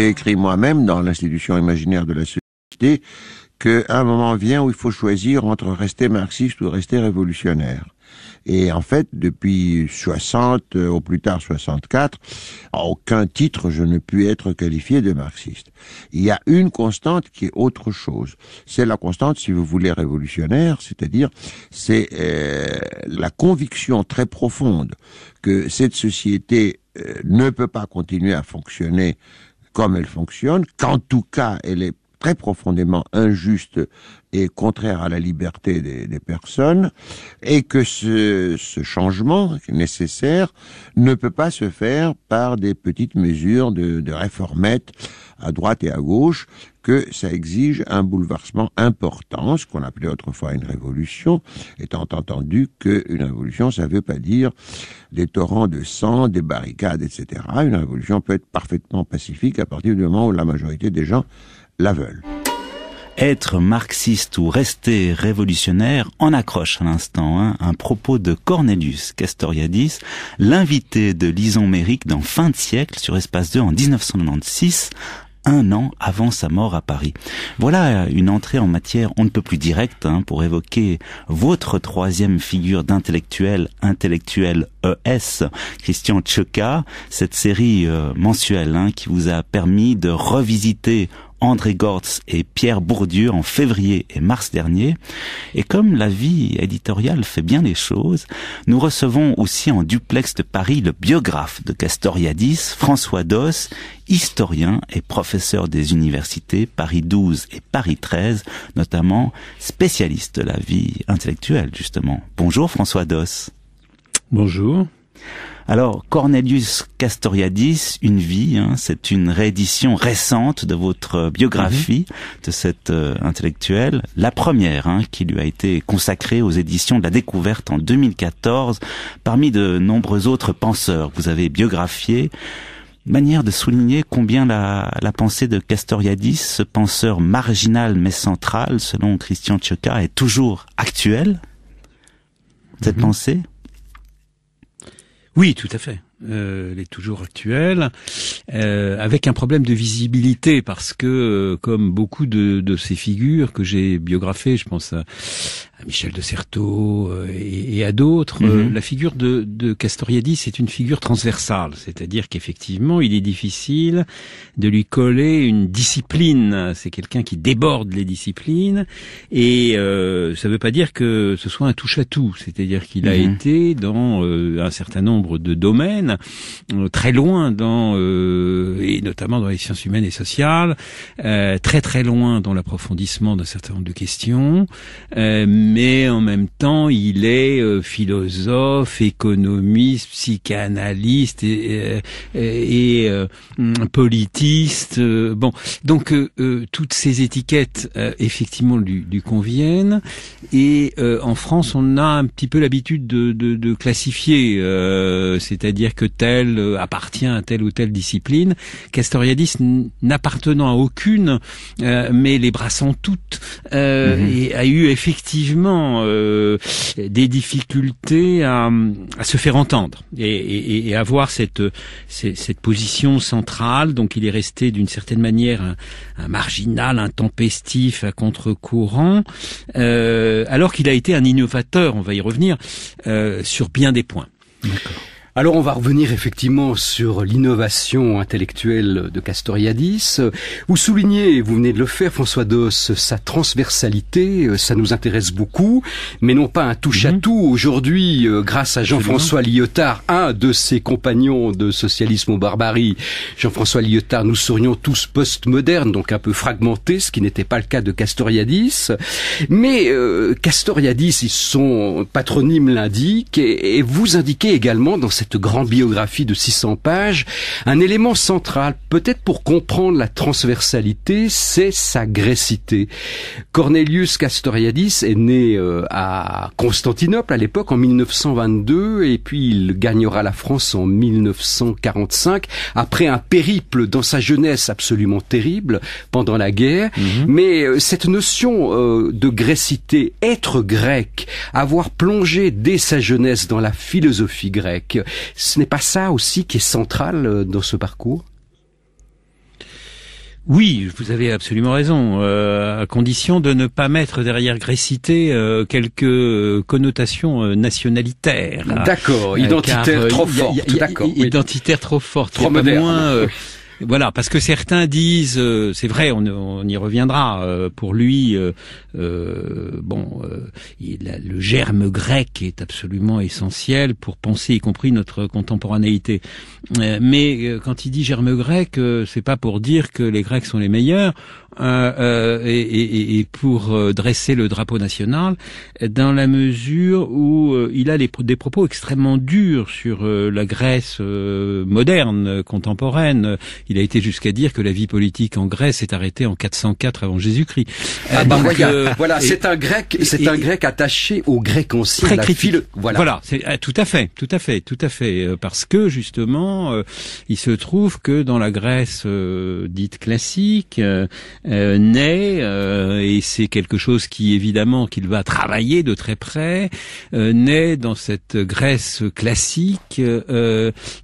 J'ai écrit moi-même dans l'institution imaginaire de la société qu'un moment vient où il faut choisir entre rester marxiste ou rester révolutionnaire. Et en fait, depuis 60, euh, au plus tard 64, à aucun titre je ne puis être qualifié de marxiste. Il y a une constante qui est autre chose. C'est la constante, si vous voulez, révolutionnaire, c'est-à-dire c'est euh, la conviction très profonde que cette société euh, ne peut pas continuer à fonctionner comme elle fonctionne, qu'en tout cas elle est très profondément injuste et contraire à la liberté des, personnes, et que ce, ce, changement nécessaire ne peut pas se faire par des petites mesures de, de réformettes à droite et à gauche, que ça exige un bouleversement important, ce qu'on appelait autrefois une révolution, étant entendu qu'une révolution, ça ne veut pas dire des torrents de sang, des barricades, etc. Une révolution peut être parfaitement pacifique à partir du moment où la majorité des gens la Être marxiste ou rester révolutionnaire en accroche à l'instant hein, un propos de Cornelius Castoriadis, l'invité de Lison Méric dans Fin de siècle sur Espace 2 en 1996, un an avant sa mort à Paris. Voilà une entrée en matière on ne peut plus directe hein, pour évoquer votre troisième figure d'intellectuel, intellectuel ES, Christian Tcheka, cette série euh, mensuelle hein, qui vous a permis de revisiter André Gortz et Pierre Bourdieu en février et mars dernier. Et comme la vie éditoriale fait bien les choses, nous recevons aussi en duplex de Paris le biographe de Castoriadis, François Doss, historien et professeur des universités Paris 12 et Paris 13, notamment spécialiste de la vie intellectuelle, justement. Bonjour François Doss. Bonjour. Alors, Cornelius Castoriadis, Une vie, hein, c'est une réédition récente de votre euh, biographie mhm. de cet euh, intellectuel, la première hein, qui lui a été consacrée aux éditions de la découverte en 2014, parmi de nombreux autres penseurs vous avez biographié. manière de souligner combien la, la, pensée de Castoriadis, ce penseur marginal mais central, selon Christian Tchouka, est toujours actuelle Cette mhm. pensée oui, tout à fait. Euh, elle est toujours actuelle, euh, avec un problème de visibilité parce que, euh, comme beaucoup de, ces figures que j'ai biographées, je pense à Michel de Certeau euh, et, et à d'autres, mhm. euh, la figure de, Castoriadis est une figure transversale, c'est-à-dire qu'effectivement, il est difficile de lui coller une discipline. C'est quelqu'un qui déborde les disciplines, et euh, ça ne veut pas dire que ce soit un touche-à-tout, c'est-à-dire qu'il a mhm. été dans un certain nombre de domaines, très loin dans, et notamment dans les sciences humaines et sociales, très très loin dans l'approfondissement d'un certain nombre de questions, mais en même temps, il est euh, philosophe, économiste, psychanalyste et, euh, euh, politiste. Bon, donc toutes ces étiquettes effectivement lui, lui, conviennent. Et en France, on a un petit peu l'habitude de, de, de classifier, c'est-à-dire que tel appartient à telle ou telle discipline. Castoriadis n'appartenant à aucune, mais les brassant toutes, mhm. et a eu effectivement euh, des difficultés à, se faire entendre et, avoir cette, cette, position centrale. Donc il est resté d'une certaine manière un, un marginal, un contre-courant, euh, alors qu'il a été un innovateur, on va y revenir, euh, sur bien des points. D'accord. Alors on va revenir effectivement sur l'innovation intellectuelle de Castoriadis. Vous soulignez, vous venez de le faire François Doss, sa transversalité, euh, ça nous intéresse beaucoup, mais non pas un touche-à-tout. Mhm. Aujourd'hui, euh, grâce à Jean-François Lyotard, un de ses compagnons de socialisme au barbarie, Jean-François Lyotard, nous serions tous post-modernes, donc un peu fragmentés, ce qui n'était pas le cas de Castoriadis. Mais euh, Castoriadis, son patronyme l'indique, et, et vous indiquez également dans cette grande biographie de 600 pages, un élément central, peut-être pour comprendre la transversalité, c'est sa grécité. Cornelius Castoriadis est né euh, à Constantinople à l'époque en 1922 et puis il gagnera la France en 1945 après un périple dans sa jeunesse absolument terrible pendant la guerre. Mhm. Mais euh, cette notion euh, de grécité, être grec, avoir plongé dès sa jeunesse dans la philosophie grecque, ce n'est pas ça aussi qui est central euh, dans ce parcours oui, vous avez absolument raison, euh, à condition de ne pas mettre derrière Grécité euh, quelques connotations nationalitaires. D'accord, identitaire, trop forte. D'accord. trop forte. moins, voilà, parce que certains disent, euh, c'est vrai, on, y reviendra. Euh, pour lui, euh, bon, le germe grec est absolument essentiel pour penser, y compris notre contemporanéité. mais quand il dit germe grec, c'est pas pour dire que les Grecs sont les meilleurs et, pour dresser le drapeau national, dans la mesure où il a des propos extrêmement durs sur la Grèce moderne, contemporaine. Il a été jusqu'à dire que la vie politique en Grèce est arrêtée en 404 avant Jésus-Christ. Ah bah voilà, c'est un grec, c'est un grec attaché au grec ancien. Très voilà, voilà c'est ah, tout à fait, tout à fait, tout à fait, euh, parce que justement, il se trouve que dans la Grèce dite classique naît et c'est quelque chose qui évidemment qu'il va travailler de très près naît dans cette Grèce classique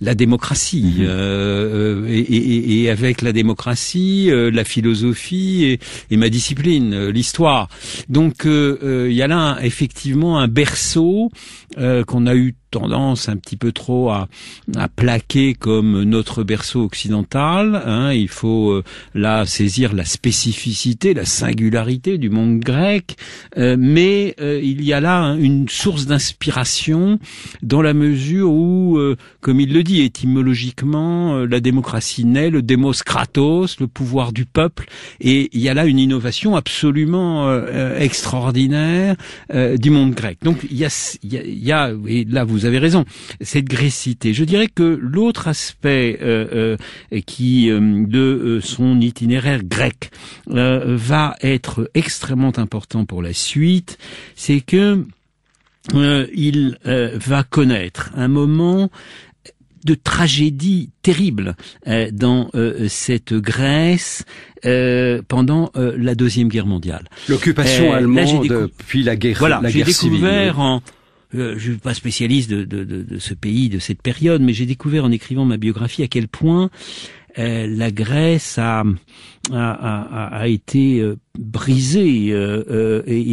la démocratie mhm. et, et et, avec la démocratie, euh, la philosophie et, et ma discipline, euh, l'histoire. Donc euh, il y a là effectivement un berceau qu'on a eu tendance un petit peu trop à, à plaquer comme notre berceau occidental. Hein. Il faut euh, là saisir la spécificité, la singularité du monde grec, euh, mais euh, il y a là hein, une source d'inspiration dans la mesure où, euh, comme il le dit étymologiquement, la démocratie naît, le demos kratos, le pouvoir du peuple, et il y a là une innovation absolument extraordinaire du monde grec. Donc il y a, il y a, et là vous vous avez raison, cette grécité. Je dirais que l'autre aspect euh, euh, qui euh, de son itinéraire grec va être extrêmement important pour la suite, c'est que il va connaître un moment de tragédie terrible dans cette Grèce pendant la deuxième guerre mondiale. L'occupation allemande, puis la guerre, voilà, euh, je ne suis pas spécialiste de, de, de, de, ce pays, de cette période, mais j'ai découvert en écrivant ma biographie à quel point euh, la Grèce a, a, a, a été euh, brisée et,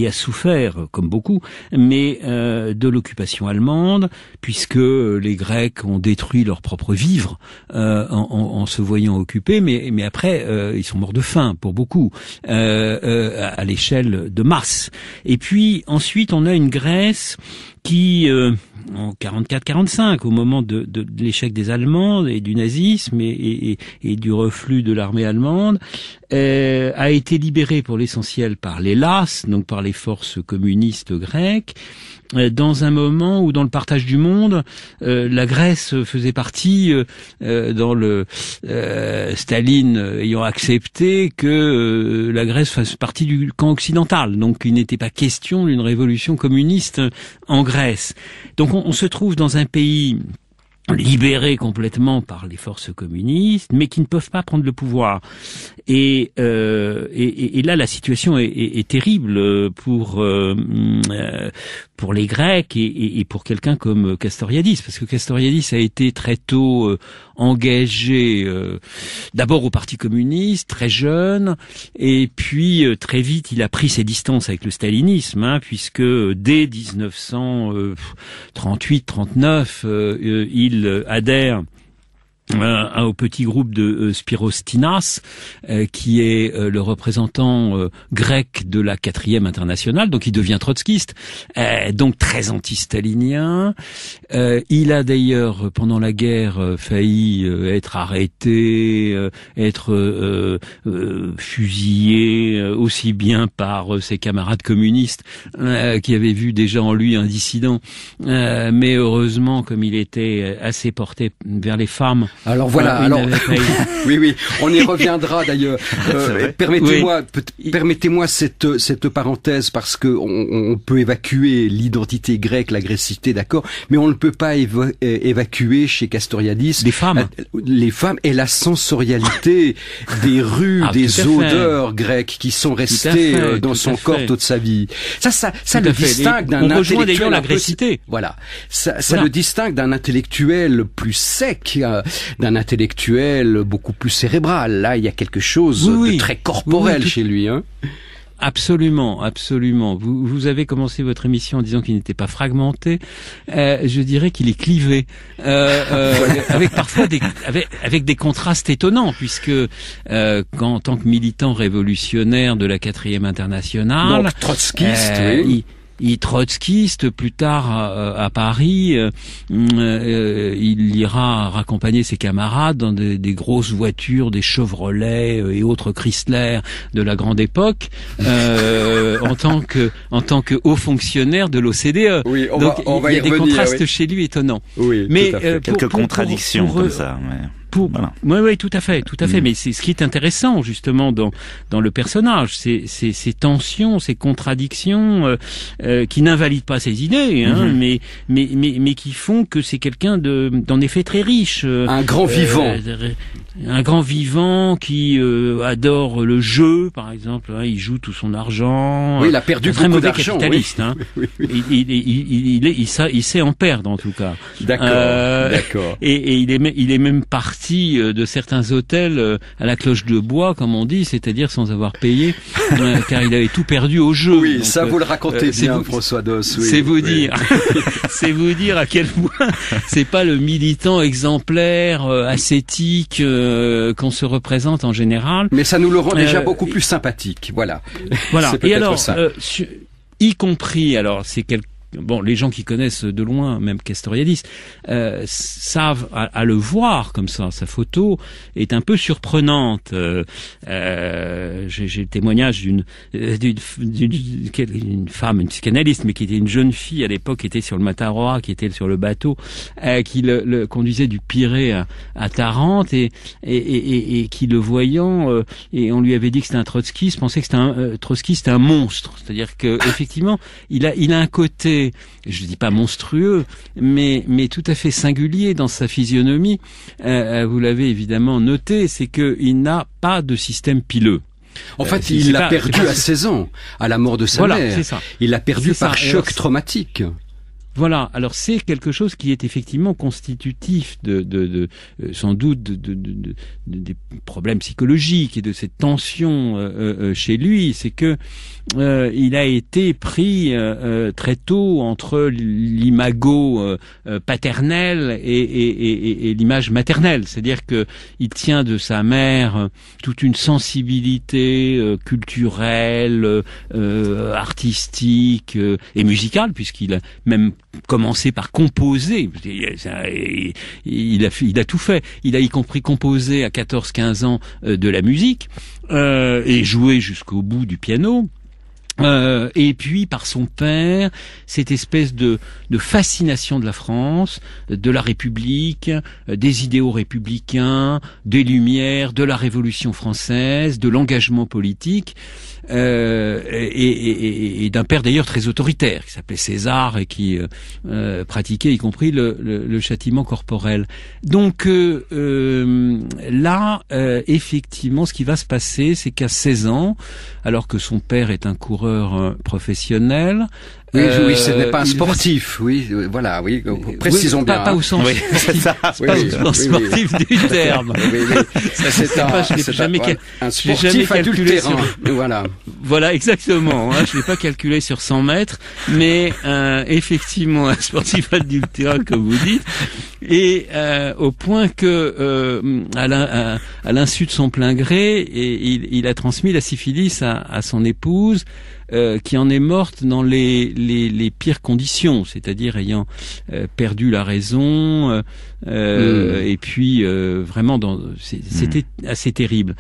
et, a souffert, comme beaucoup, mais de l'occupation allemande, puisque les Grecs ont détruit leur propre vivre en, en, se voyant occupés, mais, mais après, ils sont morts de faim, pour beaucoup, à, à l'échelle de masse. Et puis, ensuite, on a une Grèce qui euh, en 44-45, au moment de, de, l'échec des Allemands et du nazisme et, et, du reflux de l'armée allemande, euh, a été libéré pour l'essentiel par les LAS, donc par les forces communistes grecques, euh, dans un moment où dans le partage du monde, euh, la Grèce faisait partie dans le Staline ayant accepté que la Grèce fasse partie du camp occidental. Donc il n'était pas question d'une révolution communiste en Grèce. Donc on se trouve dans un pays libérés complètement par les forces communistes, mais qui ne peuvent pas prendre le pouvoir. Et, euh, et, là, la situation est, terrible pour euh, euh, pour les Grecs et, pour quelqu'un comme Castoriadis, parce que Castoriadis a été très tôt engagé, d'abord au Parti communiste, très jeune, et puis très vite, il a pris ses distances avec le stalinisme, hein, puisque dès 1938-39, il ils adhèrent euh, au petit groupe de euh, Spirostinas, euh, qui est le représentant grec de la quatrième internationale, donc il devient trotskiste, donc très anti-stalinien. il a d'ailleurs, pendant la guerre, failli être arrêté, être fusillé, aussi bien par ses camarades communistes, qui avaient vu déjà en lui un dissident. mais heureusement, comme il était assez porté vers les femmes, alors voilà. alors, oui, oui, on y reviendra d'ailleurs. Euh, permettez-moi, permettez-moi cette cette parenthèse parce que on, peut évacuer l'identité grecque, l'agressivité, d'accord, mais on ne peut pas évacuer chez Castoriadis les femmes, euh, les femmes et la sensorialité des rues, ah, des odeurs grecques qui sont restées euh, dans son corps toute sa vie. Ça, ça, ça le distingue d'un intellectuel. Voilà, ça, ça le distingue d'un intellectuel plus sec d'un intellectuel beaucoup plus cérébral. Là, il y a quelque chose de très corporel chez lui. Hein Absolument, absolument. Vous, vous, avez commencé votre émission en disant qu'il n'était pas fragmenté. Euh, je dirais qu'il est clivé, euh, euh, avec parfois des, avec, des contrastes étonnants, puisque en tant que militant révolutionnaire de la quatrième internationale, trotskiste, il trotskiste plus tard à, Paris. Euh, euh, euh, il ira raccompagner ses camarades dans des, grosses voitures, des Chevrolet et autres Chrysler de la grande époque, en tant que en tant que haut fonctionnaire de l'OCDE. Donc il y, a des contrastes chez lui étonnants. mais quelques contradictions pour, ça. Oui, tout à fait, tout à fait. Mm. Mais c'est ce qui est intéressant justement dans dans le personnage, c'est ces tensions, ces contradictions euh, euh, qui n'invalident pas ses idées, hein, mm-hmm. mais, mais mais mais qui font que c'est quelqu'un de d'en effet très riche, euh, un grand vivant, un grand vivant qui adore le jeu, par exemple. Hein. il joue tout son argent. Oui, il a perdu un très mauvais capitaliste. Hein. il, il, il, il, sait en perdre en tout cas. D'accord. d'accord. Et, et, il est il est même parti euh, de certains hôtels euh, à la cloche de bois, comme on dit, c'est-à-dire sans avoir payé, euh, car il avait tout perdu au jeu. Oui, ça vous le racontez bien, vous, François Doss. c'est vous dire, c'est vous dire à quel point c'est pas le militant exemplaire, ascétique qu'on se représente en général. Mais ça nous le rend déjà beaucoup plus sympathique, voilà. Voilà. Et alors, ça. y compris, alors c'est quelque bon, les gens qui connaissent de loin, même Castoriadis, euh, savent à, le voir comme ça. Sa photo est un peu surprenante. Euh, euh, j'ai le témoignage d'une d'une femme, une psychanalyste, mais qui était une jeune fille à l'époque, qui était sur le Mataroa, qui était sur le bateau, qui le, conduisait du Pirée à, Tarente et et, et, et, qui le voyant et on lui avait dit que c'était un Trotsky, se pensait que c'était un Trotsky, c'était un monstre. C'est-à-dire que effectivement, il a il a un côté je ne dis pas monstrueux, mais, tout à fait singulier dans sa physionomie, euh, euh, vous l'avez évidemment noté, c'est qu'il n'a pas de système pileux. En euh, fait, il l'a perdu à 16 ans, à la mort de sa mère. Il l'a perdu par choc traumatique. Voilà, alors c'est quelque chose qui est effectivement constitutif de, euh, sans doute de, des problèmes psychologiques et de cette tension euh, euh, chez lui, c'est que il a été pris très tôt entre l'imago paternel et, et l'image maternelle, c'est-à-dire que il tient de sa mère toute une sensibilité culturelle, artistique et musicale, puisqu'il a même commencé par composer. Il a, il a tout fait. Il a y compris composer à 14-15 ans euh, de la musique euh, et joué jusqu'au bout du piano. Euh, et puis par son père, cette espèce de, de fascination de la France, de la République, euh, des idéaux républicains, des Lumières, de la Révolution française, de l'engagement politique, euh, et, et, et d'un père d'ailleurs très autoritaire, qui s'appelait César et qui euh, pratiquait y compris le, le, le châtiment corporel. Donc là, effectivement, ce qui va se passer, c'est qu'à 16 ans, alors que son père est un coureur professionnels. Euh, professionnel oui, oui, ce n'est euh, pas un sportif, oui, euh, voilà, oui, euh, précisons bien. Pas, hein. au sens sportif du terme. C'est un, je jamais, sportif jamais voilà. Voilà, exactement, hein. je ne l'ai pas calculé sur 100 mètres, mais euh, effectivement, un sportif adultérin, comme vous dites, et euh, au point que, à l'insu de son plein gré, et il, a transmis la syphilis à, à son épouse, euh, qui en est morte dans les, les, les pires conditions, c'est-à-dire ayant euh, perdu la raison, euh, euh hmm. et puis vraiment dans c'était hmm. assez terrible.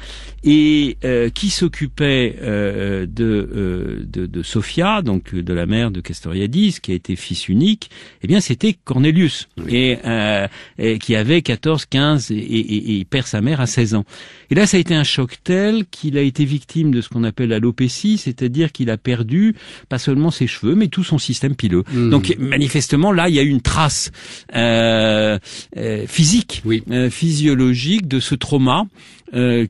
Et qui s'occupait de, de, de Sophia, donc de la mère de Castoriadis, qui a été fils unique, eh bien c'était Cornelius, et, qui avait 14, 15 et, et, perd sa mère à 16 ans. Et là ça a été un choc tel qu'il a été victime de ce qu'on appelle l'alopécie, c'est-à-dire qu'il a perdu pas seulement ses cheveux, mais tout son système pileux. Hmm. Donc manifestement, là, il y a une trace euh, euh, physique, oui. Euh, physiologique de ce trauma.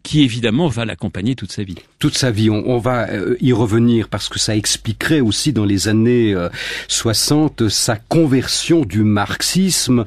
qui évidemment va l'accompagner toute sa vie. Toute sa vie, on, on va y revenir parce que ça expliquerait aussi dans les années 60 sa conversion du marxisme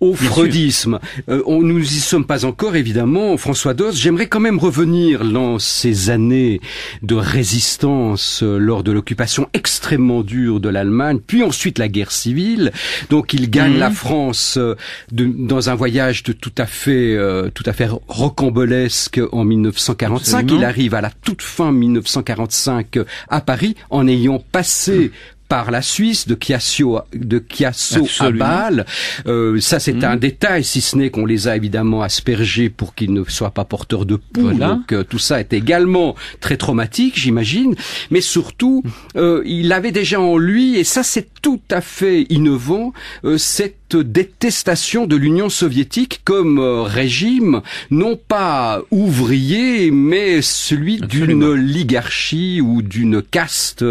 au freudisme. Euh, on, nous y sommes pas encore, évidemment. François Doss, j'aimerais quand même revenir dans ces années de résistance euh, lors de l'occupation extrêmement dure de l'Allemagne, puis ensuite la guerre civile. Donc il gagne mhm. la France euh, dans un voyage de tout à fait, tout à fait rocambolesque en 1945. Il arrive à la toute fin 1945 à Paris en ayant passé hmm par la Suisse de Chiasso, de Chiasso à Bâle. Euh, ça, c'est mm. un détail, si ce n'est qu'on les a évidemment aspergés pour qu'ils ne soient pas porteurs de poux. Donc euh, tout ça est également très traumatique, j'imagine. Mais surtout, euh, il avait déjà en lui, et ça c'est tout à fait innovant, cette détestation de l'Union soviétique comme euh, régime, non pas ouvrier, mais celui d'une oligarchie ou d'une caste.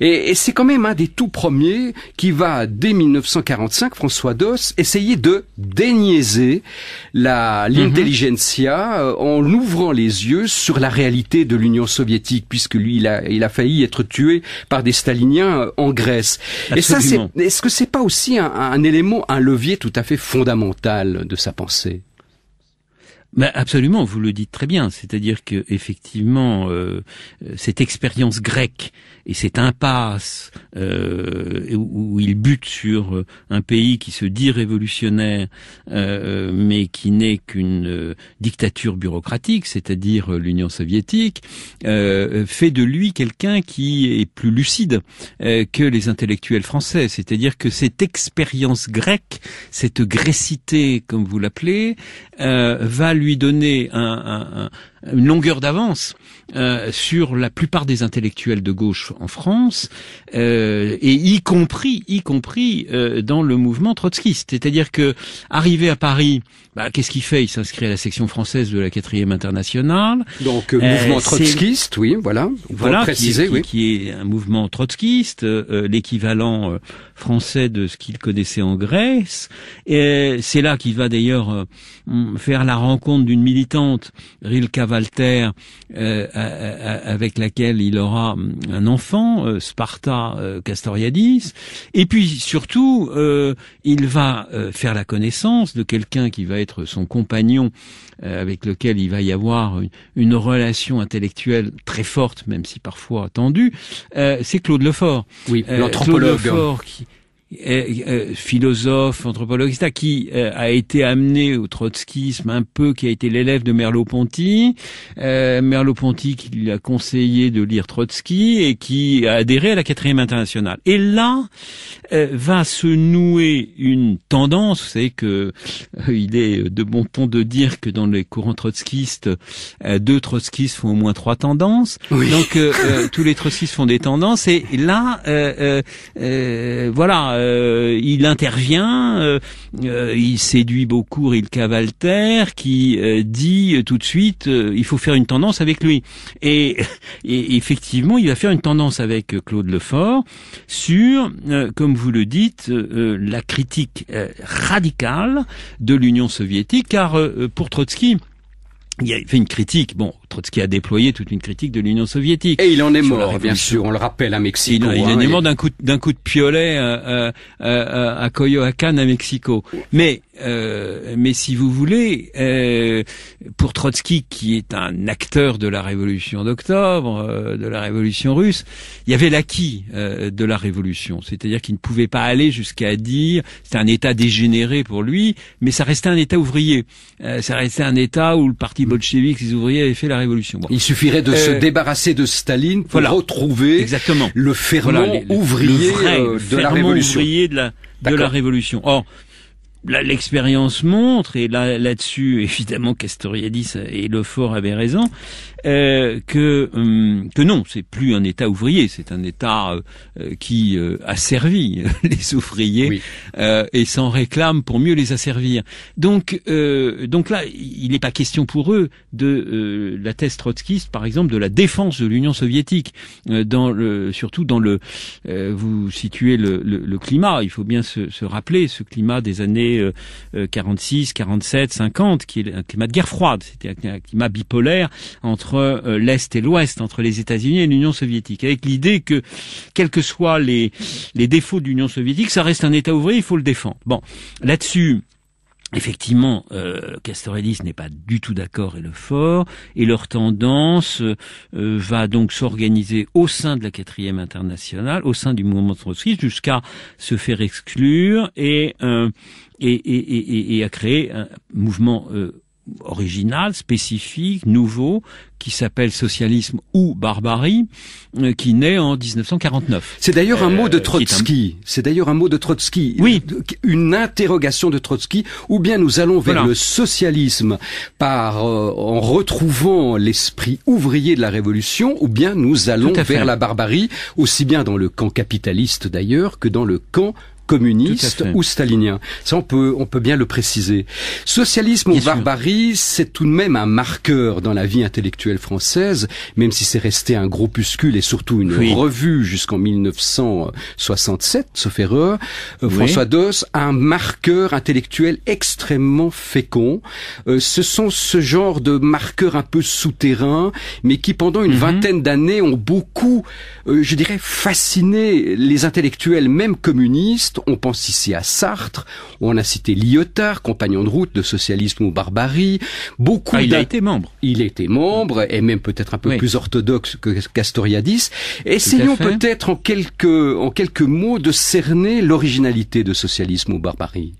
Et, c'est quand même un des tout premiers qui va, dès 1945, François Doss, essayer de déniaiser la, mhm. l'intelligentsia euh, en ouvrant les yeux sur la réalité de l'Union soviétique, puisque lui, il a, il a failli être tué par des staliniens euh, en Grèce. Et ça, c'est, est-ce que c'est pas aussi un, un élément, un levier tout à fait fondamental de sa pensée bah, absolument, vous le dites très bien. C'est-à-dire que effectivement, euh, cette expérience grecque et cette impasse euh, où il bute sur euh, un pays qui se dit révolutionnaire, euh, euh mais qui n'est qu'une dictature bureaucratique, c'est-à-dire l'Union soviétique, fait de lui quelqu'un qui est plus lucide que les intellectuels français. C'est-à-dire que cette expérience grecque, cette grécité, comme vous l'appelez, va lui donner un, une longueur d'avance euh, sur la plupart des intellectuels de gauche en France, euh, et y compris, y compris euh, dans le mouvement trotskiste. C'est-à-dire que arrivé à Paris, bah, qu'est-ce qu'il fait Il s'inscrit à la section française de la quatrième internationale. Donc euh, euh, mouvement trotskiste, oui, voilà. voilà, qui, est, un mouvement trotskiste, euh, l'équivalent français de ce qu'il connaissait en Grèce. Et c'est là qu'il va d'ailleurs faire la rencontre d'une militante, Rilka Valter, euh, avec laquelle il aura mm, un enfant, euh, Sparta euh, Castoriadis. Et puis surtout, il va faire la connaissance de quelqu'un qui va être son compagnon, avec lequel il va y avoir une, relation intellectuelle très forte, même si parfois tendue. C'est Claude Lefort. Oui, l'anthropologue. Claude qui euh, philosophe, anthropologue, etc., qui euh, a été amené au trotskisme un peu, qui a été l'élève de Merleau-Ponty. Euh, Merleau-Ponty qui lui a conseillé de lire Trotsky et qui a adhéré à la quatrième internationale. Et là euh, va se nouer une tendance, vous savez que il est de bon ton de dire que dans les courants trotskistes, deux trotskistes font au moins trois tendances. Donc tous les trotskistes font des tendances et là voilà euh, il intervient, euh, euh, il séduit beaucoup il Cavalter, qui dit tout de suite, il faut faire une tendance avec lui. Et, et, effectivement, il va faire une tendance avec Claude Lefort sur, comme vous le dites, la critique radicale de l'Union soviétique, car pour Trotsky, il a fait une critique. Bon, Trotsky a déployé toute une critique de l'Union soviétique. Et il en est mort, bien sûr. On le rappelle à Mexico. Il, en hein, est mort d'un coup d'un coup de piolet à, euh, euh, euh, à Coyoacán à Mexico. Mais euh, mais si vous voulez, euh, pour Trotsky, qui est un acteur de la révolution d'octobre, euh, de la révolution russe, il y avait l'acquis de la révolution. C'est-à-dire qu'il ne pouvait pas aller jusqu'à dire, c'était un État dégénéré pour lui, mais ça restait un État ouvrier. ça restait un État où le parti bolchevique, les ouvriers avaient fait la révolution. Bon. Il suffirait de se débarrasser de Staline pour retrouver exactement. le ferment ouvrier le de la révolution. Ouvrier de la, de la révolution. Or, l'expérience montre, et là, là-dessus, évidemment, Castoriadis et Lefort avaient raison, euh, que, hum, que non, c'est plus un État ouvrier, c'est un État euh, qui a euh, asservit les ouvriers et s'en réclame pour mieux les asservir. Donc, donc là, il n'est pas question pour eux de la thèse trotskiste, par exemple, de la défense de l'Union soviétique, dans le, surtout dans le, vous situez le, le, climat, il faut bien se, se rappeler ce climat des années 46, 47, 50, qui est un climat de guerre froide, c'était un climat bipolaire entre euh, l'Est et l'Ouest, entre les États-Unis et l'Union soviétique, avec l'idée que, quels que soient les, défauts de l'Union soviétique, ça reste un État ouvrier, il faut le défendre. Bon, là-dessus, Effectivement, euh, n'est pas du tout d'accord et le fort, et leur tendance euh, euh, va donc s'organiser au sein de la quatrième internationale, au sein du mouvement trotskiste, jusqu'à se faire exclure et, et, et, à créer un mouvement original, spécifique, nouveau, qui s'appelle Socialisme ou Barbarie, euh, qui naît en 1949. C'est d'ailleurs un mot de euh, Trotsky. C'est d'ailleurs un mot de Trotsky. Oui. Euh, une interrogation de Trotsky, ou bien nous allons vers le socialisme par en retrouvant l'esprit ouvrier de la révolution, ou bien nous allons vers la barbarie, aussi bien dans le camp capitaliste d'ailleurs que dans le camp communiste ou stalinien. Ça, on peut, on peut bien le préciser. Socialisme ou barbarie, c'est tout de même un marqueur dans la vie intellectuelle française, même si c'est resté un groupuscule et surtout une revue jusqu'en 1967, sauf erreur. Euh, François Doss, un marqueur intellectuel extrêmement fécond. Euh, ce sont ce genre de marqueurs un peu souterrains, mais qui pendant une mhm. vingtaine d'années ont beaucoup, euh, je dirais, fasciné les intellectuels, même communistes, on pense ici à Sartre, on a cité Lyotard, compagnon de route de socialisme ou barbarie. Beaucoup ah, il a été membre. Il était membre, et même peut-être un peu plus orthodoxe que Castoriadis. Essayons peut-être en quelques, en quelques mots de cerner l'originalité de socialisme ou barbarie.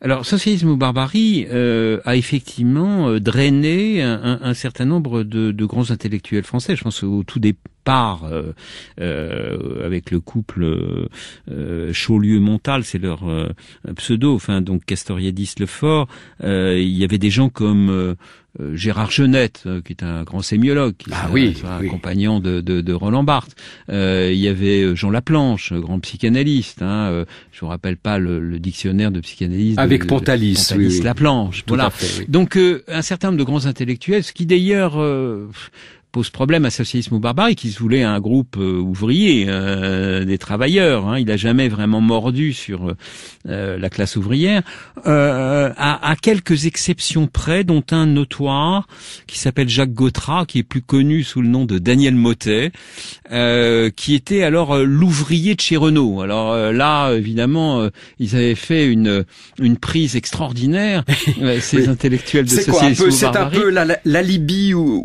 Alors, socialisme ou barbarie euh, a effectivement euh, drainé un, certain nombre de, grands intellectuels français. Je pense au tout, des part euh, euh, avec le couple euh, euh Chaulieu-Montal, c'est leur euh, pseudo, enfin donc Castoriadis lefort fort, il y avait des gens comme Gérard Genette, qui est un grand sémiologue, ah oui, un, compagnon de, de, de, Roland Barthes. Euh, il y avait Jean Laplanche, grand psychanalyste. Hein, euh, je vous rappelle pas le, dictionnaire de psychanalyse. De, Avec Pontalis, Pontalis Laplanche. voilà. Donc un certain nombre de grands intellectuels, ce qui d'ailleurs pose problème à Socialisme ou Barbarie, qui se voulait un groupe euh, ouvrier, euh, des travailleurs. Hein, il n'a jamais vraiment mordu sur euh, la classe ouvrière, euh, à, quelques exceptions près, dont un notoire qui s'appelle Jacques Gautrat, qui est plus connu sous le nom de Daniel Motet, euh, qui était alors euh, l'ouvrier de chez Renault. Alors là, évidemment, ils avaient fait une, une prise extraordinaire, ces intellectuels de Socialisme ou Barbarie. C'est un peu la, la,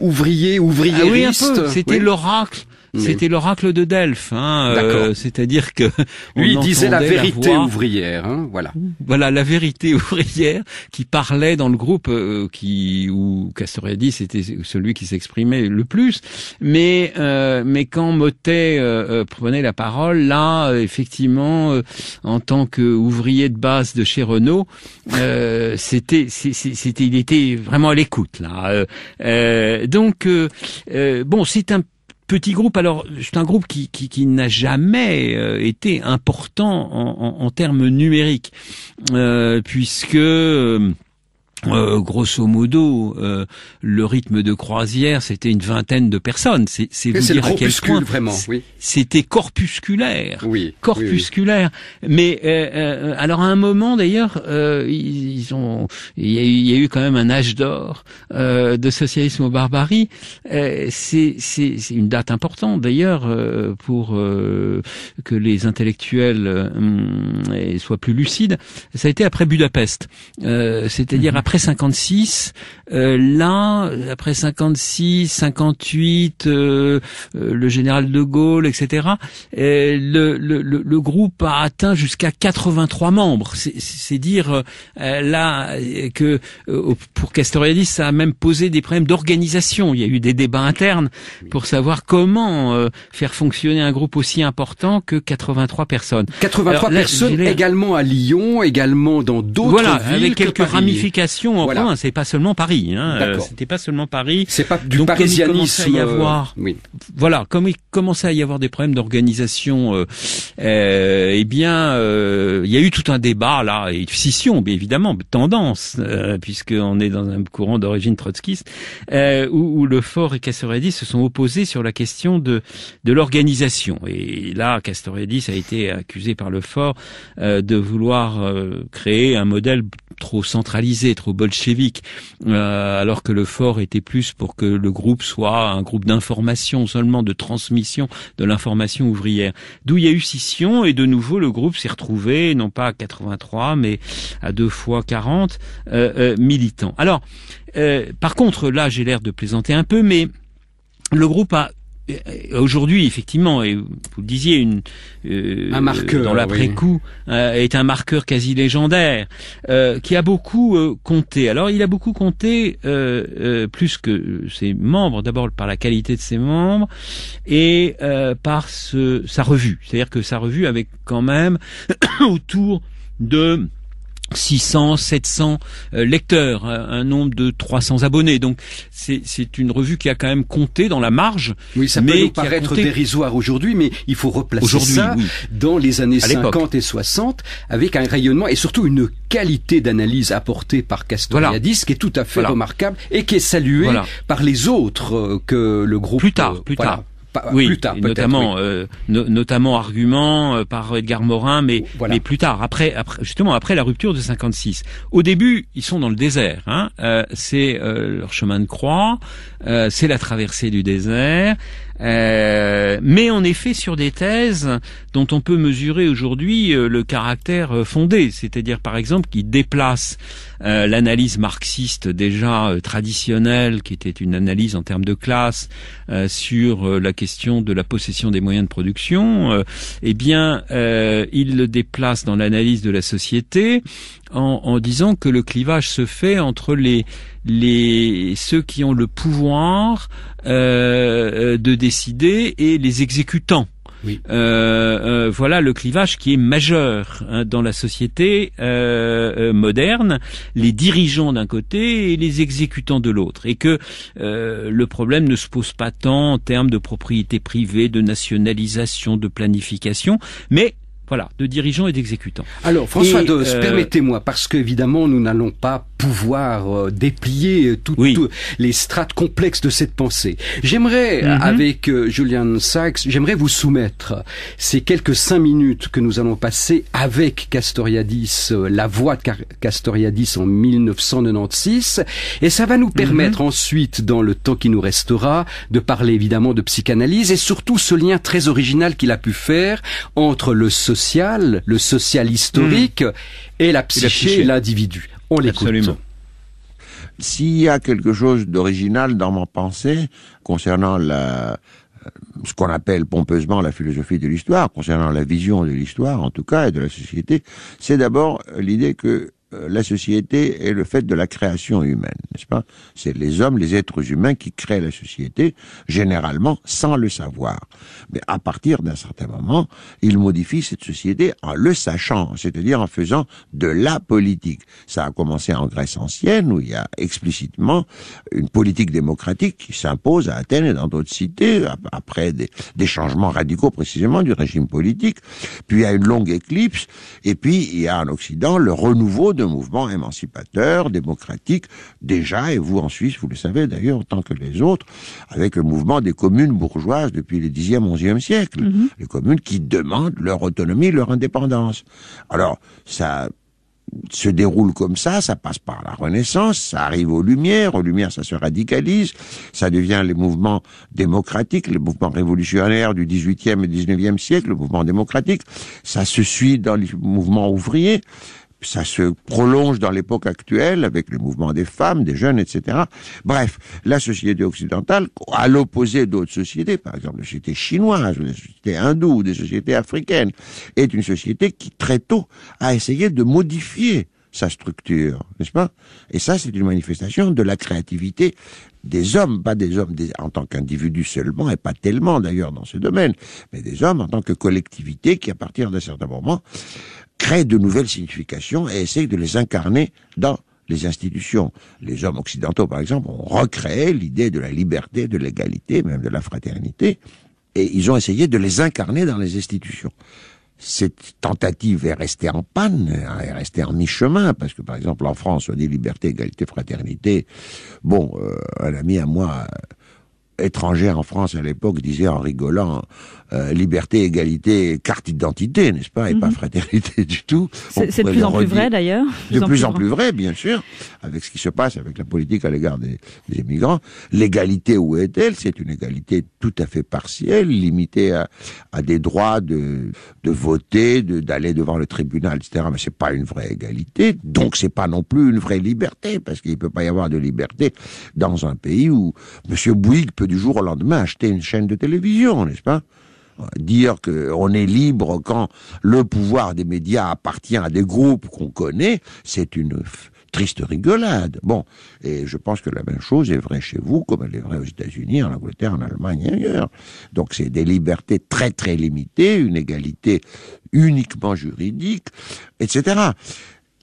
ouvrier, ouvrier ah oui, C'était l'oracle c'était l'oracle de Delphes, hein, euh, c'est-à-dire que lui il disait la vérité ouvrière, hein, voilà. Voilà la vérité ouvrière qui parlait dans le groupe euh, qui où Castoriadis c'était celui qui s'exprimait le plus, mais euh, mais quand Motet euh, prenait la parole, là effectivement en tant que ouvrier de base de chez Renault, c'était c'était il était vraiment à l'écoute là. donc bon c'est un petit groupe, alors c'est un groupe qui, n'a jamais euh, été important en, termes numériques, euh, puisque... Euh, euh, grosso modo, euh, le rythme de croisière, c'était une vingtaine de personnes. C'est vous dire à quel point vraiment, c'était corpusculaire, oui, corpusculaire. Mais euh, alors à un moment d'ailleurs, ils, ont, il y, a eu, quand même un âge d'or de socialisme aux barbarie C'est une date importante d'ailleurs pour que les intellectuels hum, soient plus lucides. Ça a été après Budapest, c'est-à-dire mhm. après après 56, euh, là, après 56, 58, euh, euh, le général de Gaulle, etc., euh, le, groupe a atteint jusqu'à 83 membres. C'est dire là que pour Castoriadis, ça a même posé des problèmes d'organisation. Il y a eu des débats internes pour savoir comment faire fonctionner un groupe aussi important que 83 personnes. 83 personnes également à Lyon, également dans d'autres voilà, avec quelques ramifications c'est pas seulement Paris. Hein. Euh, c'était pas seulement Paris. C'est pas du parisianisme. Euh, voilà, comme il commençait à y avoir des problèmes d'organisation, euh, euh eh bien, il y a eu tout un débat là, et scission, bien évidemment, tendance, puisqu'on est dans un courant d'origine trotskiste, où, où, le Fort et Castoriadis se sont opposés sur la question de de l'organisation. Et là, Castoriadis a été accusé par le Fort de vouloir créer un modèle trop centralisé, trop bolchevique, euh, alors que le fort était plus pour que le groupe soit un groupe d'information seulement, de transmission de l'information ouvrière. D'où il y a eu scission et de nouveau le groupe s'est retrouvé, non pas à 83, mais à deux fois 40 euh, euh, militants. Alors, par contre, là j'ai l'air de plaisanter un peu, mais le groupe a aujourd'hui, effectivement, et vous le disiez, une, euh, un marqueur, dans l'après-coup, euh, est un marqueur quasi légendaire, euh, qui a beaucoup compté. Alors, il a beaucoup compté, plus que ses membres, d'abord par la qualité de ses membres, et par sa revue. C'est-à-dire que sa revue avait quand même autour de 600, 700 euh, lecteurs, euh, un nombre de 300 abonnés. Donc c'est une revue qui a quand même compté dans la marge. Oui, ça mais peut nous paraître dérisoire aujourd'hui, mais il faut replacer ça dans les années 50 et 60 avec un rayonnement et surtout une qualité d'analyse apportée par Castoriadis qui est tout à fait remarquable et qui est saluée par les autres euh, que le groupe. Plus tard, plus tard oui, notamment, euh, notamment argument euh, par Edgar Morin, mais, mais plus tard, après, après, justement après la rupture de 56. Au début, ils sont dans le désert. Hein. Euh, c'est leur chemin de croix, c'est la traversée du désert. Euh, mais en effet sur des thèses dont on peut mesurer aujourd'hui euh, le caractère euh, fondé, c'est-à-dire par exemple qui déplace l'analyse marxiste déjà traditionnelle, qui était une analyse en termes de classe sur la question de la possession des moyens de production, eh bien il le déplace dans l'analyse de la société en, disant que le clivage se fait entre les, les ceux qui ont le pouvoir euh, euh, de décider et les exécutants. Euh, voilà le clivage qui est majeur hein, dans la société moderne, les dirigeants d'un côté et les exécutants de l'autre, et que le problème ne se pose pas tant en termes de propriété privée, de nationalisation, de planification, mais voilà, de dirigeants et d'exécutants. Alors, François de, euh, permettez-moi, parce qu'évidemment, nous n'allons pas pouvoir euh, déplier euh, toutes, les strates complexes de cette pensée. J'aimerais, mhm. avec Julian Sachs, j'aimerais vous soumettre ces quelques cinq minutes que nous allons passer avec Castoriadis, la voix de Castoriadis en 1996, et ça va nous mhm. permettre ensuite, dans le temps qui nous restera, de parler évidemment de psychanalyse et surtout ce lien très original qu'il a pu faire entre le social social, le social historique, hmm. et la psyché l'individu. On l'écoute. S'il y a quelque chose d'original dans ma pensée concernant euh, ce qu'on appelle pompeusement la philosophie de l'histoire, concernant la vision de l'histoire en tout cas et de la société, c'est d'abord l'idée que euh, la société est le fait de la création humaine, n'est-ce pas C'est les hommes, les êtres humains qui créent la société, généralement sans le savoir. Mais à partir d'un certain moment, ils modifient cette société en le sachant, c'est-à-dire en faisant de la politique. Ça a commencé en Grèce ancienne, où il y a explicitement une politique démocratique qui s'impose à Athènes et dans d'autres cités, après des, des changements radicaux précisément du régime politique. Puis il y a une longue éclipse, et puis il y a en Occident le renouveau de le mouvement émancipateur, démocratique, déjà, et vous en Suisse, vous le savez d'ailleurs autant que les autres, avec le mouvement des communes bourgeoises depuis le 10e, 11e siècle. Mhm. Les communes qui demandent leur autonomie, leur indépendance. Alors, ça se déroule comme ça, ça passe par la Renaissance, ça arrive aux Lumières, aux Lumières ça se radicalise, ça devient les mouvements démocratiques, les mouvements révolutionnaires du 18e et 19e siècle, le mouvement démocratique, ça se suit dans les mouvements ouvriers, ça se prolonge dans l'époque actuelle avec le mouvement des femmes, des jeunes, etc. Bref, la société occidentale, à l'opposé d'autres sociétés, par exemple la société chinoise, ou la société hindoue, ou des sociétés africaines, est une société qui très tôt a essayé de modifier sa structure, n'est-ce pas Et ça, c'est une manifestation de la créativité des hommes, pas des hommes en tant qu'individus seulement, et pas tellement d'ailleurs dans ce domaine, mais des hommes en tant que collectivité qui, à partir d'un certain moment, créent de nouvelles significations et essayent de les incarner dans les institutions. Les hommes occidentaux, par exemple, ont recréé l'idée de la liberté, de l'égalité, même de la fraternité, et ils ont essayé de les incarner dans les institutions. Cette tentative est restée en panne, hein, est restée en mi-chemin, parce que par exemple en France, on dit liberté, égalité, fraternité. Bon, elle euh, a mis à moi, étrangère en France à l'époque disait en rigolant euh, liberté, égalité, carte d'identité, n'est-ce pas, et pas mhm. fraternité du tout. C'est de plus en plus vrai d'ailleurs. De plus, en plus vrai, bien sûr, avec ce qui se passe avec la politique à l'égard des, des, immigrants. L'égalité, où est-elle C'est une égalité tout à fait partielle, limitée à, des droits de, de voter, d'aller devant le tribunal, etc. Mais c'est pas une vraie égalité, donc c'est pas non plus une vraie liberté, parce qu'il peut pas y avoir de liberté dans un pays où M. Bouygues peut du jour au lendemain acheter une chaîne de télévision, n'est-ce pas Dire qu'on est libre quand le pouvoir des médias appartient à des groupes qu'on connaît, c'est une triste rigolade. Bon, et je pense que la même chose est vraie chez vous, comme elle est vraie aux États-Unis, en Angleterre, en Allemagne et ailleurs. Donc c'est des libertés très très limitées, une égalité uniquement juridique, etc.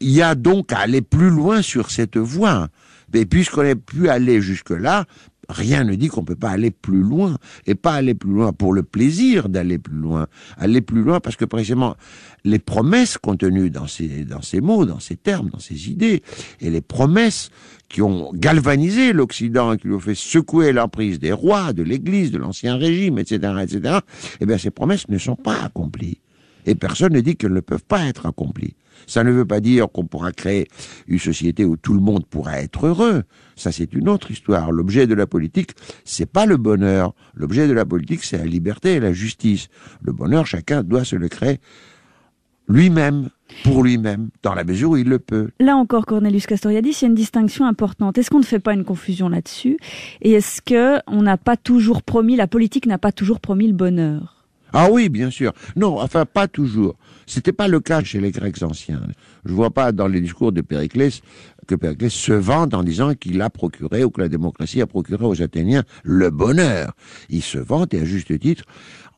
Il y a donc à aller plus loin sur cette voie. Mais puisqu'on n'est plus allé jusque-là, rien ne dit qu'on ne peut pas aller plus loin, et pas aller plus loin pour le plaisir d'aller plus loin, aller plus loin parce que précisément les promesses contenues dans ces, dans ces mots, dans ces termes, dans ces idées, et les promesses qui ont galvanisé l'Occident, qui lui ont fait secouer l'emprise des rois, de l'Église, de l'Ancien Régime, etc., etc., eh bien ces promesses ne sont pas accomplies. Et personne ne dit qu'elles ne peuvent pas être accomplies. Ça ne veut pas dire qu'on pourra créer une société où tout le monde pourra être heureux. Ça, c'est une autre histoire. L'objet de la politique, c'est pas le bonheur. L'objet de la politique, c'est la liberté et la justice. Le bonheur, chacun doit se le créer lui-même, pour lui-même, dans la mesure où il le peut. Là encore, Cornelius Castoriadis, il y a une distinction importante. Est-ce qu'on ne fait pas une confusion là-dessus Et est-ce que on n'a pas toujours promis, la politique n'a pas toujours promis le bonheur ah oui, bien sûr. Non, enfin, pas toujours. C'était pas le cas chez les Grecs anciens. Je vois pas dans les discours de Périclès que Périclès se vante en disant qu'il a procuré ou que la démocratie a procuré aux Athéniens le bonheur. Il se vante, et à juste titre,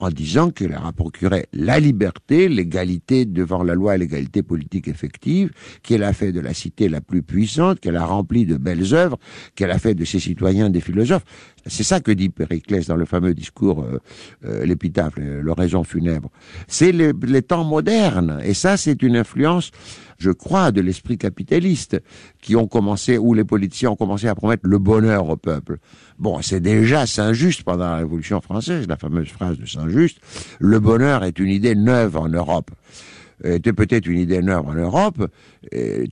en disant qu'elle a procuré la liberté, l'égalité devant la loi et l'égalité politique effective, qu'elle a fait de la cité la plus puissante, qu'elle a rempli de belles œuvres, qu'elle a fait de ses citoyens des philosophes. C'est ça que dit Périclès dans le fameux discours, euh, euh, l'épitaphe, le l'épitaphe, funèbre. C'est les temps modernes, et ça c'est une influence, je crois, de l'esprit capitaliste, qui ont commencé, où les politiciens ont commencé à promettre le bonheur au peuple. Bon, c'est déjà Saint-Just pendant la Révolution française, la fameuse phrase de Saint-Just, le bonheur est une idée neuve en Europe était peut-être une idée neuve en Europe,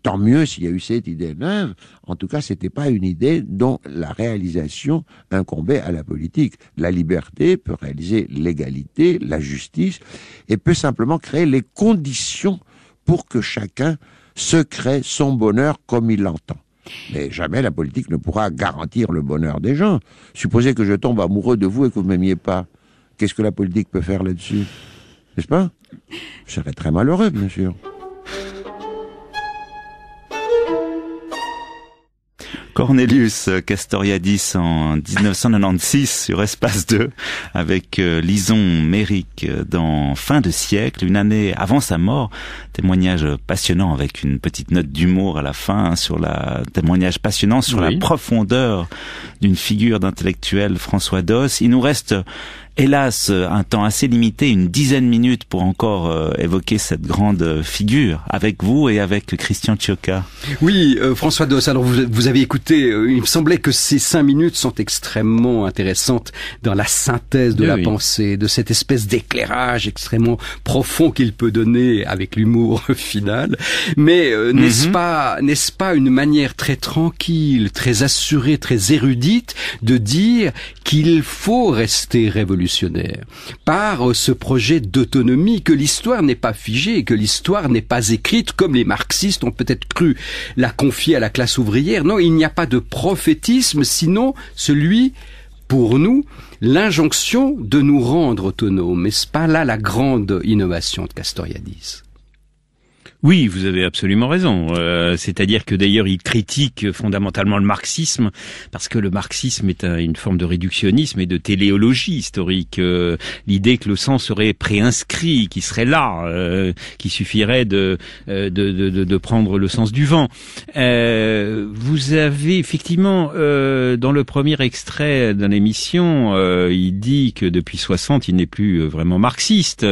tant mieux s'il y a eu cette idée neuve, en tout cas n'était pas une idée dont la réalisation incombait à la politique. La liberté peut réaliser l'égalité, la justice, et peut simplement créer les conditions pour que chacun se crée son bonheur comme il l'entend. Mais jamais la politique ne pourra garantir le bonheur des gens. Supposez que je tombe amoureux de vous et que vous ne m'aimiez pas. Qu'est-ce que la politique peut faire là-dessus n'est-ce pas Je serais très malheureux, bien sûr. Cornelius Castoriadis en 1996 sur Espace 2 avec euh, Lison Méric dans Fin de siècle, une année avant sa mort. Témoignage passionnant avec une petite note d'humour à la fin hein, sur la témoignage passionnant sur la profondeur d'une figure d'intellectuel François Doss. Il nous reste hélas euh, un temps assez limité, une dizaine de minutes pour encore euh, évoquer cette grande euh, figure avec vous et avec Christian Tioca. Oui, François Doss, alors vous, avez écouté, il me semblait que ces cinq minutes sont extrêmement intéressantes dans la synthèse de eh la pensée, de cette espèce d'éclairage extrêmement profond qu'il peut donner avec l'humour final. Mais mhm. n'est-ce pas, n'est-ce pas une manière très tranquille, très assurée, très érudite de dire qu'il faut rester révolutionnaire par euh, ce projet d'autonomie que l'histoire n'est pas figée, que l'histoire n'est pas écrite comme les marxistes ont peut-être cru la confier à la classe ouvrière. Non, il n'y a pas de prophétisme, sinon celui pour nous l'injonction de nous rendre autonomes. N'est-ce pas là la grande innovation de Castoriadis oui, vous avez absolument raison. Euh, c'est-à-dire que d'ailleurs, il critique fondamentalement le marxisme, parce que le marxisme est une forme de réductionnisme et de téléologie historique. Euh, l'idée que le sens serait préinscrit, qui serait là, euh, qui suffirait de de, prendre le sens du vent. vous avez effectivement, dans le premier extrait d'une émission, il dit que depuis 60, il n'est plus vraiment marxiste.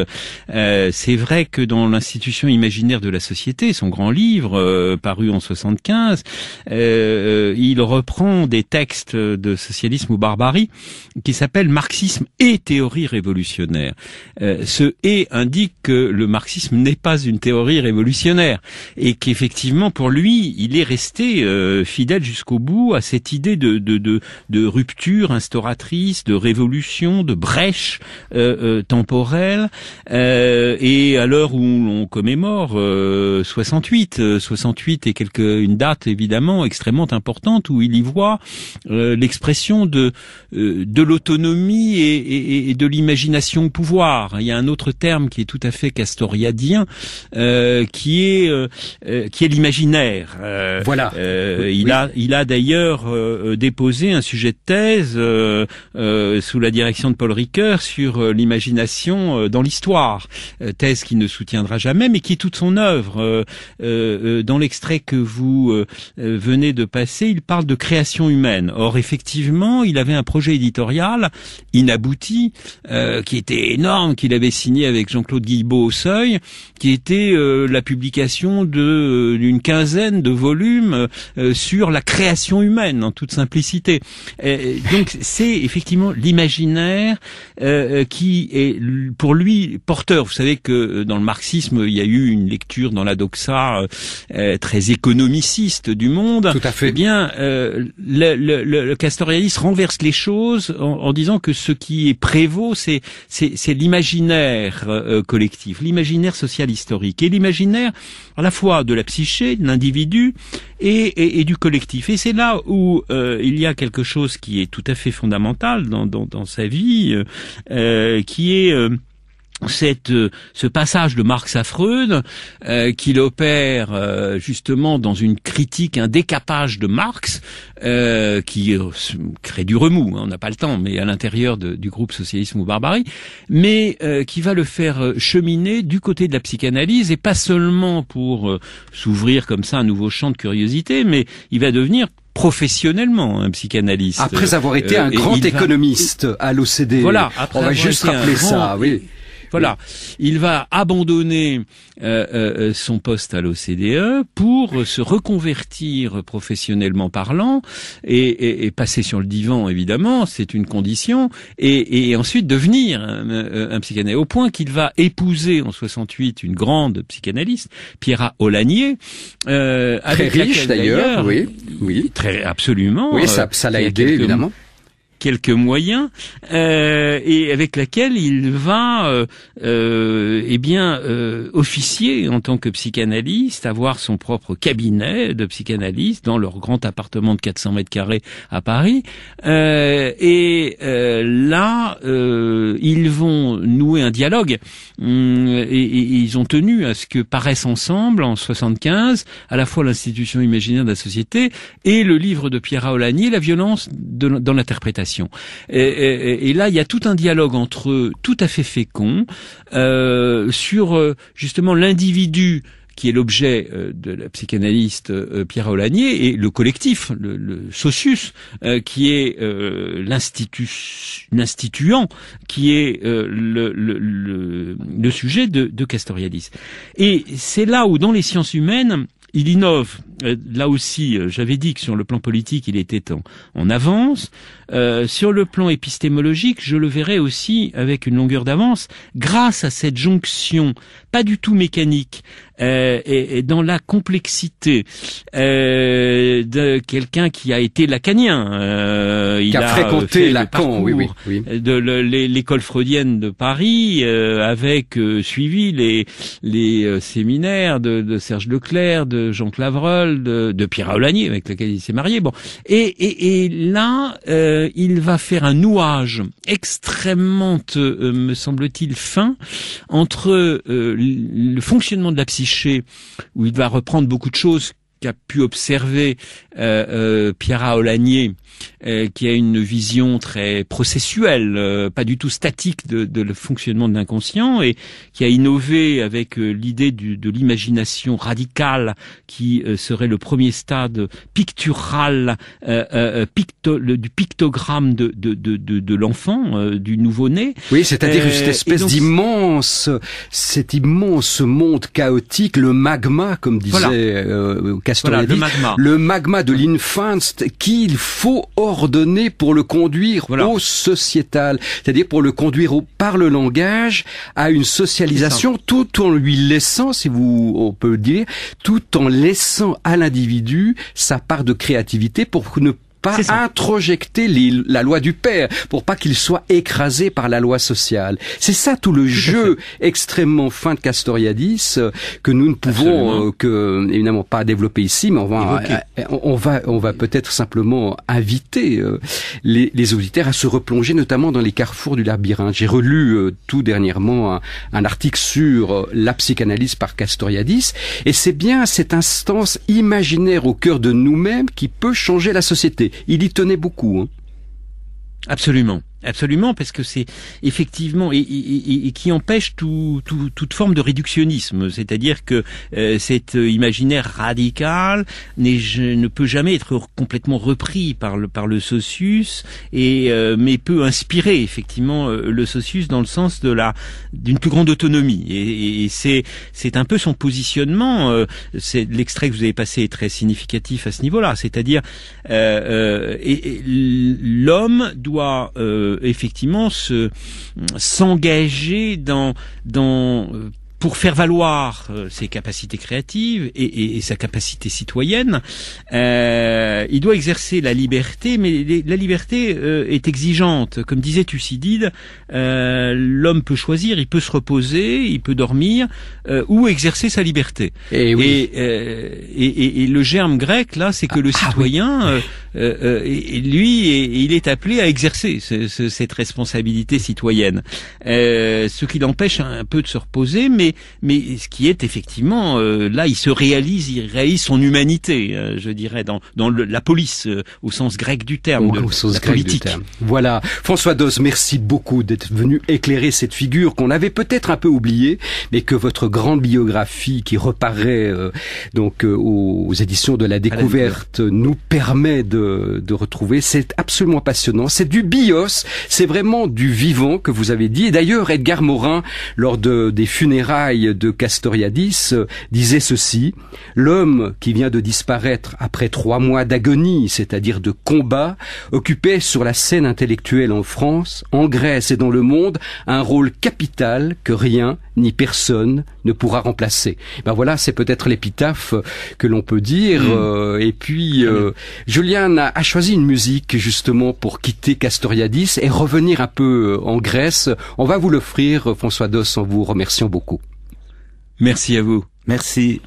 C'est vrai que dans l'institution imaginaire de la société, son grand livre euh, paru en 75. Euh, euh, il reprend des textes de socialisme ou barbarie qui s'appellent marxisme et théorie révolutionnaire. ce et indique que le marxisme n'est pas une théorie révolutionnaire et qu'effectivement pour lui, il est resté fidèle jusqu'au bout à cette idée de, de rupture instauratrice, de révolution, de brèche temporelle. et à l'heure où l'on commémore 68, 68 est quelque une date évidemment extrêmement importante où il y voit euh, l'expression de euh, de l'autonomie et, de l'imagination pouvoir. Il y a un autre terme qui est tout à fait castoriadien, euh, qui est qui est l'imaginaire. voilà. Il a il a d'ailleurs déposé un sujet de thèse sous la direction de Paul Ricoeur sur l'imagination dans l'histoire, thèse qui ne soutiendra jamais mais qui est toute son œuvre euh, euh, euh, dans l'extrait que vous venez de passer, il parle de création humaine. Or, effectivement, il avait un projet éditorial inabouti, qui était énorme, qu'il avait signé avec Jean-Claude Guillebeau au Seuil, qui était la publication d'une quinzaine de volumes sur la création humaine, en toute simplicité. donc, c'est effectivement l'imaginaire qui est pour lui porteur. Vous savez que dans le marxisme, il y a eu une lecture dans la doxa euh, très économiciste du monde. Tout à fait. Eh bien, euh, le, le, renverse les choses en, disant que ce qui est prévaut, c'est c'est l'imaginaire euh, collectif, l'imaginaire social historique et l'imaginaire à la fois de la psyché, de l'individu et, et, et, du collectif. Et c'est là où il y a quelque chose qui est tout à fait fondamental dans, dans sa vie, qui est cette, euh, ce passage de Marx à Freud euh, qu'il opère euh, justement dans une critique, un décapage de Marx qui crée du remous, hein, on n'a pas le temps, mais à l'intérieur du groupe Socialisme ou Barbarie, mais qui va le faire cheminer du côté de la psychanalyse et pas seulement pour s'ouvrir comme ça un nouveau champ de curiosité, mais il va devenir professionnellement un psychanalyste. Après avoir été un grand économiste à l'OCDE. on va juste rappeler ça, oui. Voilà, il va abandonner euh, euh, euh, son poste à l'OCDE pour se reconvertir professionnellement parlant et, passer sur le divan, évidemment, c'est une condition, et, ensuite devenir un, psychanalyste. Au point qu'il va épouser en 68 une grande psychanalyste, Pierre Olanier, très riche d'ailleurs, oui, oui, très absolument. Oui, ça, l'a aidé évidemment quelques moyens euh, et avec laquelle il va euh, euh eh bien euh, officier en tant que psychanalyste, avoir son propre cabinet de psychanalyste dans leur grand appartement de 400 mètres carrés à Paris. et là, ils vont nouer un dialogue hum, et, ils ont tenu à ce que paraissent ensemble en 75 à la fois l'institution imaginaire de la société et le livre de Pierre Aulagnier, La violence dans l'interprétation. Et, là, il y a tout un dialogue entre eux, tout à fait fécond, euh, sur euh, justement l'individu qui est l'objet euh, de la psychanalyste Pierre Aulagnier, et le collectif, le, socius, qui est l'instituant, qui est le, sujet de, de Castoriadis. Et c'est là où, dans les sciences humaines, il innove euh, là aussi, euh, j'avais dit que sur le plan politique, il était en, en avance. Euh, sur le plan épistémologique, je le verrais aussi avec une longueur d'avance, grâce à cette jonction, pas du tout mécanique, et, dans la complexité de quelqu'un qui a été lacanien. il qui a, fréquenté Lacan, oui, de l'école freudienne de Paris, avec suivi les, les séminaires de, de Serge Leclerc, de Jean Clavreul, de, Pierre Aulagnier, avec laquelle il s'est marié. Bon, et, et, et là, euh, il va faire un nouage extrêmement, euh, me semble-t-il, fin entre euh, le fonctionnement de la psyché, où il va reprendre beaucoup de choses qu'a pu observer euh, euh, Olanier, euh, qui a une vision très processuelle, euh, pas du tout statique de, de le fonctionnement de l'inconscient, et qui a innové avec euh, l'idée de l'imagination radicale, qui serait le premier stade pictural picto, du pictogramme de, de, de, de, l'enfant, du nouveau-né. Oui, c'est-à-dire cette espèce d'immense, cet immense monde chaotique, le magma, comme disait le, magma. le magma de l'Infanst qu'il faut ordonner pour le conduire au sociétal, c'est-à-dire pour le conduire par le langage à une socialisation tout en lui laissant, si vous on peut dire, tout en laissant à l'individu sa part de créativité pour ne pas pas introjecter la loi du père, pour pas qu'il soit écrasé par la loi sociale. C'est ça tout le jeu extrêmement fin de Castoriadis euh, que nous ne pouvons euh, que évidemment pas développer ici, mais on va euh, on va on va peut-être simplement inviter les, les, auditeurs à se replonger notamment dans les carrefours du labyrinthe. J'ai relu tout dernièrement un article sur la psychanalyse par Castoriadis, et c'est bien cette instance imaginaire au cœur de nous-mêmes qui peut changer la société il y tenait beaucoup. Hein. Absolument. Absolument, parce que c'est effectivement et, et, et, qui empêche tout, tout, toute forme de réductionnisme, c'est-à-dire que euh, cet euh, imaginaire radical ne peut jamais être complètement repris par le par le socius et euh, mais peut inspirer effectivement le socius dans le sens de la d'une plus grande autonomie et, c'est c'est un peu son positionnement. c'est l'extrait que vous avez passé est très significatif à ce niveau-là, c'est-à-dire et l'homme doit euh, effectivement se s'engager dans dans euh, pour faire valoir euh, ses capacités créatives et, sa capacité citoyenne, euh, il doit exercer la liberté, mais la liberté euh, est exigeante. Comme disait Thucydide, euh, l'homme peut choisir, il peut se reposer, il peut dormir ou exercer sa liberté. Eh et, et, le germe grec là, c'est que ah, le ah citoyen, lui, il est appelé à exercer cette responsabilité citoyenne, ce qui l'empêche un peu de se reposer, mais mais ce qui est effectivement euh, là, il se réalise, il réalise son humanité, euh, je dirais, dans la police euh, au sens grec du terme, au sens Voilà, François Dos, merci beaucoup d'être venu éclairer cette figure qu'on avait peut-être un peu oubliée, mais que votre grande biographie qui reparaît donc aux éditions de la Découverte nous permet de retrouver. C'est absolument passionnant, c'est du bios, c'est vraiment du vivant que vous avez dit. Et d'ailleurs, Edgar Morin, lors des funérailles de Castoriadis euh, disait ceci, l'homme qui vient de disparaître après trois mois d'agonie, c'est-à-dire de combat, occupait sur la scène intellectuelle en France, en Grèce et dans le monde un rôle capital que rien ni personne ne pourra remplacer. Ben voilà, c'est peut-être l'épitaphe que l'on peut dire. Hmm. Euh, et puis, euh, Julien a, choisi une musique justement pour quitter Castoriadis et revenir un peu en Grèce. On va vous l'offrir, François Dos en vous remerciant beaucoup. Merci à vous. Merci.